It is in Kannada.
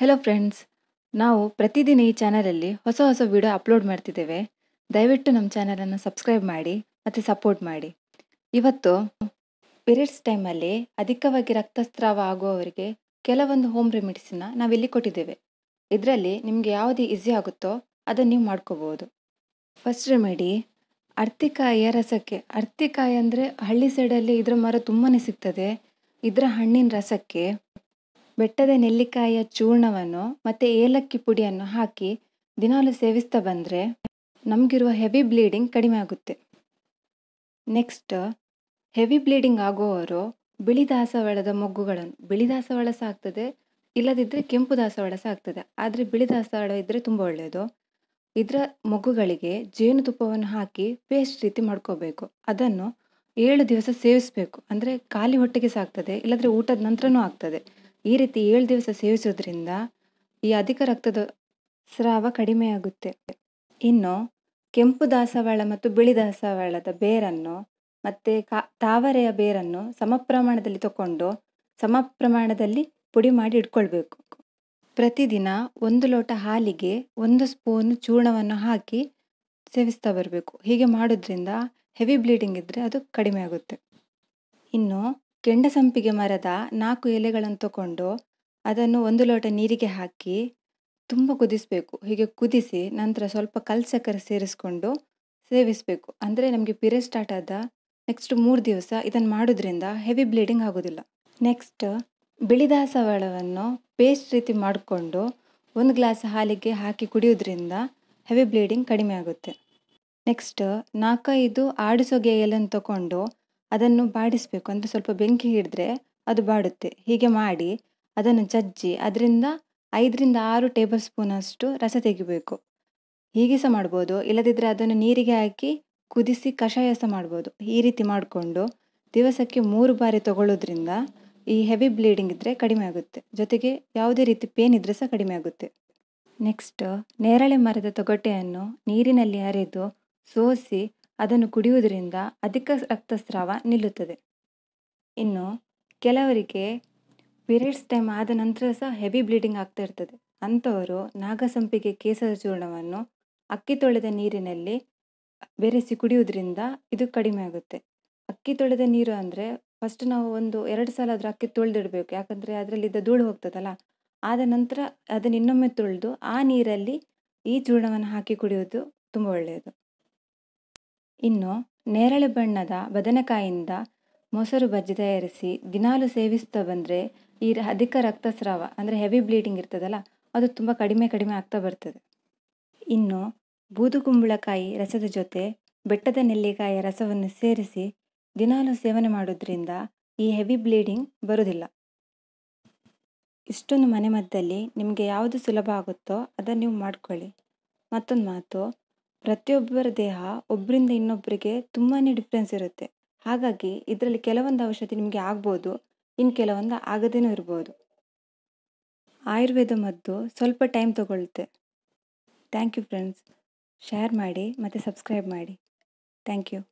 ಹೆಲೋ ಫ್ರೆಂಡ್ಸ್ ನಾವು ಪ್ರತಿದಿನ ಈ ಚಾನಲಲ್ಲಿ ಹೊಸ ಹೊಸ ವಿಡಿಯೋ ಅಪ್ಲೋಡ್ ಮಾಡ್ತಿದ್ದೇವೆ ದಯವಿಟ್ಟು ನಮ್ಮ ಚಾನಲನ್ನು ಸಬ್ಸ್ಕ್ರೈಬ್ ಮಾಡಿ ಮತ್ತು ಸಪೋರ್ಟ್ ಮಾಡಿ ಇವತ್ತು ಪೀರಿಯಡ್ಸ್ ಟೈಮಲ್ಲಿ ಅಧಿಕವಾಗಿ ರಕ್ತಸ್ರಾವ ಆಗುವವರಿಗೆ ಕೆಲವೊಂದು ಹೋಮ್ ರೆಮಿಡಿಸನ್ನ ನಾವಿಲ್ಲಿ ಕೊಟ್ಟಿದ್ದೇವೆ ಇದರಲ್ಲಿ ನಿಮಗೆ ಯಾವುದು ಈಸಿ ಆಗುತ್ತೋ ಅದನ್ನು ನೀವು ಮಾಡ್ಕೋಬೋದು ಫಸ್ಟ್ ರೆಮಿಡಿ ಅರ್ತಿಕಾಯಿಯ ರಸಕ್ಕೆ ಅರ್ತಿಕಾಯಿ ಅಂದರೆ ಹಳ್ಳಿ ಸೈಡಲ್ಲಿ ಇದರ ಮರ ತುಂಬಾ ಸಿಗ್ತದೆ ಇದರ ಹಣ್ಣಿನ ರಸಕ್ಕೆ ಬೆಟ್ಟದ ನೆಲ್ಲಿಕಾಯಿಯ ಚೂರ್ಣವನ್ನು ಮತ್ತು ಏಲಕ್ಕಿ ಪುಡಿಯನ್ನು ಹಾಕಿ ದಿನಾಲು ಸೇವಿಸ್ತಾ ಬಂದರೆ ನಮಗಿರುವ ಹೆವಿ ಬ್ಲೀಡಿಂಗ್ ಕಡಿಮೆ ಆಗುತ್ತೆ ನೆಕ್ಸ್ಟ್ ಹೆವಿ ಬ್ಲೀಡಿಂಗ್ ಆಗುವವರು ಬಿಳಿ ದಾಸವಾಳದ ಮೊಗ್ಗುಗಳನ್ನು ಬಿಳಿ ದಾಸವಾಳ ಸಹ ಆಗ್ತದೆ ಇಲ್ಲದಿದ್ದರೆ ಕೆಂಪು ದಾಸವಾಳ ಸಹ ಆಗ್ತದೆ ಆದರೆ ಬಿಳಿ ದಾಸವಾಳ ಇದ್ದರೆ ತುಂಬ ಒಳ್ಳೆಯದು ಇದರ ಮೊಗ್ಗುಗಳಿಗೆ ಜೇನುತುಪ್ಪವನ್ನು ಹಾಕಿ ಪೇಸ್ಟ್ ರೀತಿ ಮಾಡ್ಕೋಬೇಕು ಅದನ್ನು ಏಳು ದಿವಸ ಸೇವಿಸಬೇಕು ಅಂದರೆ ಖಾಲಿ ಹೊಟ್ಟೆಗೆ ಸಾಕ್ತದೆ ಇಲ್ಲದ್ರೆ ಊಟದ ನಂತರನೂ ಆಗ್ತದೆ ಈ ರೀತಿ ಏಳು ದಿವಸ ಸೇವಿಸೋದ್ರಿಂದ ಈ ಅಧಿಕ ರಕ್ತದ ಸ್ರಾವ ಕಡಿಮೆಯಾಗುತ್ತೆ ಇನ್ನು ಕೆಂಪು ದಾಸವಾಳ ಮತ್ತು ಬಿಳಿ ದಾಸವಾಳದ ಬೇರನ್ನು ಮತ್ತು ಕಾ ತಾವರೆಯ ಬೇರನ್ನು ಸಮ ಪ್ರಮಾಣದಲ್ಲಿ ತಗೊಂಡು ಸಮ ಪ್ರಮಾಣದಲ್ಲಿ ಪುಡಿ ಮಾಡಿ ಇಟ್ಕೊಳ್ಬೇಕು ಪ್ರತಿದಿನ ಒಂದು ಲೋಟ ಹಾಲಿಗೆ ಒಂದು ಸ್ಪೂನ್ ಚೂರ್ಣವನ್ನು ಹಾಕಿ ಸೇವಿಸ್ತಾ ಬರಬೇಕು ಹೀಗೆ ಮಾಡೋದ್ರಿಂದ ಹೆವಿ ಬ್ಲೀಡಿಂಗ್ ಇದ್ದರೆ ಅದು ಕಡಿಮೆ ಆಗುತ್ತೆ ಇನ್ನು ಸಂಪಿಗೆ ಮರದ ನಾಲ್ಕು ಎಲೆಗಳನ್ನು ತಗೊಂಡು ಅದನ್ನು ಒಂದು ಲೋಟ ನೀರಿಗೆ ಹಾಕಿ ತುಂಬ ಕುದಿಸಬೇಕು ಹೀಗೆ ಕುದಿಸಿ ನಂತರ ಸ್ವಲ್ಪ ಕಲ್ಸಕ್ಕರೆ ಸೇರಿಸ್ಕೊಂಡು ಸೇವಿಸಬೇಕು ಅಂದರೆ ನಮಗೆ ಪಿರೆ ಸ್ಟಾರ್ಟ್ ಆದ ನೆಕ್ಸ್ಟ್ ಮೂರು ದಿವಸ ಇದನ್ನು ಮಾಡೋದ್ರಿಂದ ಹೆವಿ ಬ್ಲೀಡಿಂಗ್ ಆಗೋದಿಲ್ಲ ನೆಕ್ಸ್ಟ್ ಬಿಳಿ ದಾಸವಾಳವನ್ನು ಪೇಸ್ಟ್ ರೀತಿ ಮಾಡಿಕೊಂಡು ಒಂದು ಗ್ಲಾಸ್ ಹಾಲಿಗೆ ಹಾಕಿ ಕುಡಿಯೋದ್ರಿಂದ ಹೆವಿ ಬ್ಲೀಡಿಂಗ್ ಕಡಿಮೆ ಆಗುತ್ತೆ ನೆಕ್ಸ್ಟ್ ನಾಲ್ಕೈದು ಆಡಿಸೋಗೆ ಎಲೆಯನ್ನು ತಗೊಂಡು ಅದನ್ನು ಬಾಡಿಸಬೇಕು ಅಂದರೆ ಸ್ವಲ್ಪ ಬೆಂಕಿ ಹಿಡಿದ್ರೆ ಅದು ಬಾಡುತ್ತೆ ಹೀಗೆ ಮಾಡಿ ಅದನ್ನು ಜಜ್ಜಿ ಅದರಿಂದ ಐದರಿಂದ ಆರು ಟೇಬಲ್ ಸ್ಪೂನಷ್ಟು ರಸ ತೆಗಿಬೇಕು ಹೀಗೆ ಸಹ ಮಾಡ್ಬೋದು ಇಲ್ಲದಿದ್ದರೆ ಅದನ್ನು ನೀರಿಗೆ ಹಾಕಿ ಕುದಿಸಿ ಕಷಾಯ ಸಹ ಮಾಡ್ಬೋದು ಈ ರೀತಿ ಮಾಡಿಕೊಂಡು ದಿವಸಕ್ಕೆ ಮೂರು ಬಾರಿ ತಗೊಳ್ಳೋದ್ರಿಂದ ಈ ಹೆವಿ ಬ್ಲೀಡಿಂಗ್ ಇದ್ದರೆ ಕಡಿಮೆ ಆಗುತ್ತೆ ಜೊತೆಗೆ ಯಾವುದೇ ರೀತಿ ಪೇನ್ ಇದ್ದರೆ ಸಹ ಕಡಿಮೆ ಆಗುತ್ತೆ ನೆಕ್ಸ್ಟ್ ನೇರಳೆ ಮರದ ತೊಗಟೆಯನ್ನು ನೀರಿನಲ್ಲಿ ಅರೆದು ಸೋಸಿ ಅದನ್ನು ಕುಡಿಯುವುದರಿಂದ ಅಧಿಕ ರಕ್ತಸ್ರಾವ ನಿಲ್ಲುತ್ತದೆ ಇನ್ನು ಕೆಲವರಿಗೆ ಪೀರಿಯಡ್ಸ್ ಟೈಮ್ ಆದ ನಂತರ ಸಹ ಹೆವಿ ಬ್ಲೀಡಿಂಗ್ ಆಗ್ತಾ ಇರ್ತದೆ ಅಂಥವರು ನಾಗಸಂಪಿಗೆ ಕೇಸರ ಚೂರ್ಣವನ್ನು ಅಕ್ಕಿ ತೊಳೆದ ನೀರಿನಲ್ಲಿ ಬೆರೆಸಿ ಕುಡಿಯುವುದರಿಂದ ಇದು ಕಡಿಮೆ ಆಗುತ್ತೆ ಅಕ್ಕಿ ತೊಳೆದ ನೀರು ಅಂದರೆ ಫಸ್ಟ್ ನಾವು ಒಂದು ಎರಡು ಸಲ ಅದರ ಅಕ್ಕಿ ತೊಳೆದಿಡಬೇಕು ಯಾಕಂದರೆ ಅದರಲ್ಲಿದ್ದ ಧೂಳು ಹೋಗ್ತದಲ್ಲ ಆದ ನಂತರ ಅದನ್ನು ಇನ್ನೊಮ್ಮೆ ತೊಳೆದು ಆ ನೀರಲ್ಲಿ ಈ ಚೂರ್ಣವನ್ನು ಹಾಕಿ ಕುಡಿಯೋದು ತುಂಬ ಒಳ್ಳೆಯದು ಇನ್ನು ನೇರಳೆ ಬಣ್ಣದ ಬದನೆಕಾಯಿಂದ ಮೊಸರು ಬಜ್ಜಿ ತಯಾರಿಸಿ ದಿನಾಲು ಸೇವಿಸ್ತಾ ಬಂದರೆ ಈ ಅಧಿಕ ರಕ್ತಸ್ರಾವ ಅಂದರೆ ಹೆವಿ ಬ್ಲೀಡಿಂಗ್ ಇರ್ತದಲ್ಲ ಅದು ತುಂಬ ಕಡಿಮೆ ಕಡಿಮೆ ಆಗ್ತಾ ಬರ್ತದೆ ಇನ್ನು ಬೂದು ರಸದ ಜೊತೆ ಬೆಟ್ಟದ ನೆಲ್ಲಿಕಾಯಿಯ ರಸವನ್ನು ಸೇರಿಸಿ ದಿನಾಲೂ ಸೇವನೆ ಮಾಡೋದ್ರಿಂದ ಈ ಹೆವಿ ಬ್ಲೀಡಿಂಗ್ ಬರೋದಿಲ್ಲ ಇಷ್ಟೊಂದು ಮನೆಮದ್ದಲ್ಲಿ ನಿಮಗೆ ಯಾವುದು ಸುಲಭ ಆಗುತ್ತೋ ಅದನ್ನು ನೀವು ಮಾಡ್ಕೊಳ್ಳಿ ಮತ್ತೊಂದು ಮಾತು ಪ್ರತಿಯೊಬ್ಬರ ದೇಹ ಒಬ್ಬರಿಂದ ಇನ್ನೊಬ್ಬರಿಗೆ ತುಂಬಾ ಡಿಫ್ರೆನ್ಸ್ ಇರುತ್ತೆ ಹಾಗಾಗಿ ಇದರಲ್ಲಿ ಕೆಲವೊಂದು ಔಷಧಿ ನಿಮಗೆ ಆಗ್ಬೋದು ಇನ್ನು ಕೆಲವೊಂದು ಆಗದೇನೂ ಇರ್ಬೋದು ಆಯುರ್ವೇದ ಮದ್ದು ಸ್ವಲ್ಪ ಟೈಮ್ ತಗೊಳುತ್ತೆ ಥ್ಯಾಂಕ್ ಯು ಫ್ರೆಂಡ್ಸ್ ಶೇರ್ ಮಾಡಿ ಮತ್ತು ಸಬ್ಸ್ಕ್ರೈಬ್ ಮಾಡಿ ಥ್ಯಾಂಕ್ ಯು